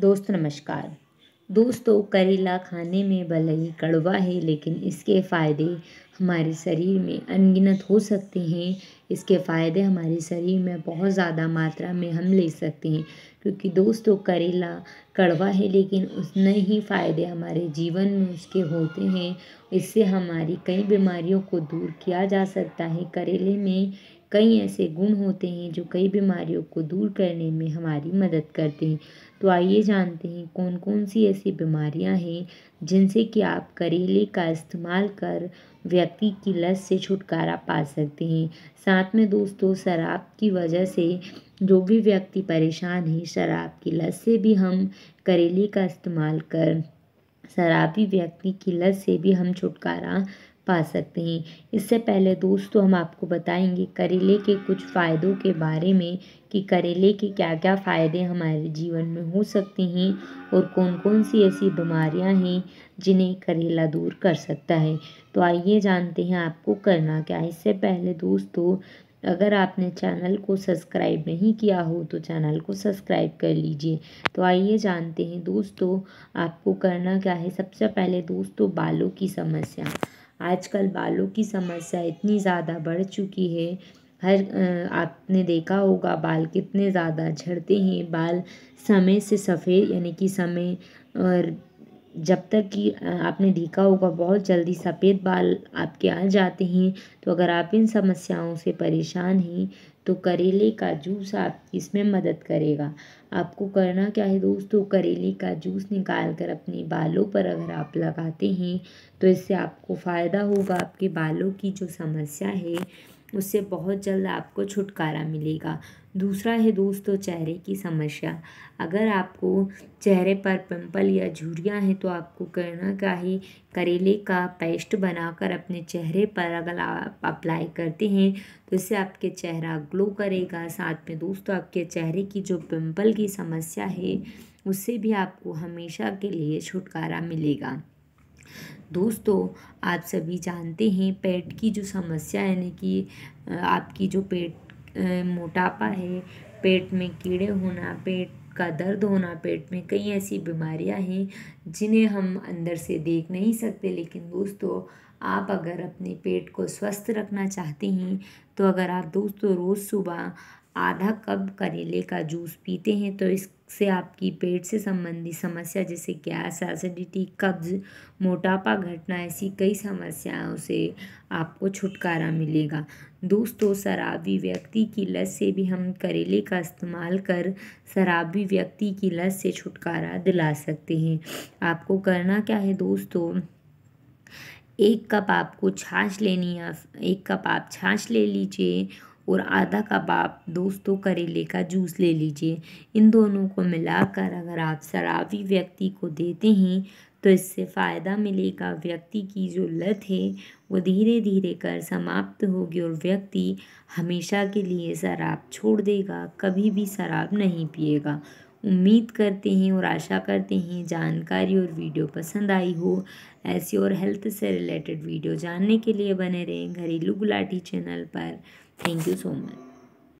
दोस्त नमस्कार दोस्तों करेला खाने में भले ही कड़वा है लेकिन इसके फ़ायदे हमारे शरीर में अनगिनत हो सकते हैं इसके फ़ायदे हमारे शरीर में बहुत ज़्यादा मात्रा में हम ले सकते हैं क्योंकि दोस्तों करेला कड़वा है लेकिन उतने ही फ़ायदे हमारे जीवन में उसके होते हैं इससे हमारी कई बीमारियों को दूर किया जा सकता है करेले में कई ऐसे गुण होते हैं जो कई बीमारियों को दूर करने में हमारी मदद करते हैं तो आइए जानते हैं कौन कौन सी ऐसी बीमारियां हैं जिनसे कि आप करेले का इस्तेमाल कर व्यक्ति की लत से छुटकारा पा सकते हैं साथ में दोस्तों शराब की वजह से जो भी व्यक्ति परेशान है शराब की लत से भी हम करेले का इस्तेमाल कर शराबी व्यक्ति की लत से भी हम छुटकारा पा सकते हैं इससे पहले दोस्तों हम आपको बताएंगे करेले के कुछ फ़ायदों के बारे में कि करेले के क्या क्या फ़ायदे हमारे जीवन में हो सकते हैं और कौन कौन सी ऐसी बीमारियां हैं जिन्हें करेला दूर कर सकता है तो आइए जानते हैं आपको करना क्या है इससे पहले दोस्तों अगर आपने चैनल को सब्सक्राइब नहीं किया हो तो चैनल को सब्सक्राइब कर लीजिए तो आइए जानते हैं दोस्तों आपको करना क्या है सबसे पहले दोस्तों बालों की समस्या आजकल बालों की समस्या इतनी ज़्यादा बढ़ चुकी है हर आपने देखा होगा बाल कितने ज़्यादा झड़ते हैं बाल समय से सफ़ेद यानी कि समय और जब तक कि आपने देखा होगा बहुत जल्दी सफ़ेद बाल आपके आ जाते हैं तो अगर आप इन समस्याओं से परेशान हैं तो करेले का जूस आप इसमें मदद करेगा आपको करना क्या है दोस्तों करेले का जूस निकाल कर अपने बालों पर अगर आप लगाते हैं तो इससे आपको फ़ायदा होगा आपके बालों की जो समस्या है उससे बहुत जल्द आपको छुटकारा मिलेगा दूसरा है दोस्तों चेहरे की समस्या अगर आपको चेहरे पर पिंपल या झुरियाँ हैं तो आपको करना का ही करेले का पेस्ट बनाकर अपने चेहरे पर अगर आप अप्लाई करते हैं तो इससे आपके चेहरा ग्लो करेगा साथ में दोस्तों आपके चेहरे की जो पिंपल की समस्या है उससे भी आपको हमेशा के लिए छुटकारा मिलेगा दोस्तों आप सभी जानते हैं पेट की जो समस्या यानी कि आपकी जो पेट मोटापा है पेट में कीड़े होना पेट का दर्द होना पेट में कई ऐसी बीमारियां हैं जिन्हें हम अंदर से देख नहीं सकते लेकिन दोस्तों आप अगर अपने पेट को स्वस्थ रखना चाहते हैं तो अगर आप दोस्तों रोज़ सुबह आधा कप करेले का जूस पीते हैं तो इससे आपकी पेट से संबंधी समस्या जैसे गैस एसिडिटी कब्ज मोटापा घटना ऐसी कई समस्याओं से आपको छुटकारा मिलेगा दोस्तों शराबी व्यक्ति की लत से भी हम करेले का इस्तेमाल कर शराबी व्यक्ति की लत से छुटकारा दिला सकते हैं आपको करना क्या है दोस्तों एक कप आपको छाछ लेनी है एक कप आप छाछ ले लीजिए और आधा कप आप दोस्तों तो करेले का जूस ले लीजिए इन दोनों को मिलाकर अगर आप शराबी व्यक्ति को देते हैं तो इससे फ़ायदा मिलेगा व्यक्ति की जो लत है वो धीरे धीरे कर समाप्त होगी और व्यक्ति हमेशा के लिए शराब छोड़ देगा कभी भी शराब नहीं पिएगा उम्मीद करते हैं और आशा करते हैं जानकारी और वीडियो पसंद आई हो ऐसी और हेल्थ से रिलेटेड वीडियो जानने के लिए बने रहें घरेलू गुलाटी चैनल पर थैंक यू सो मच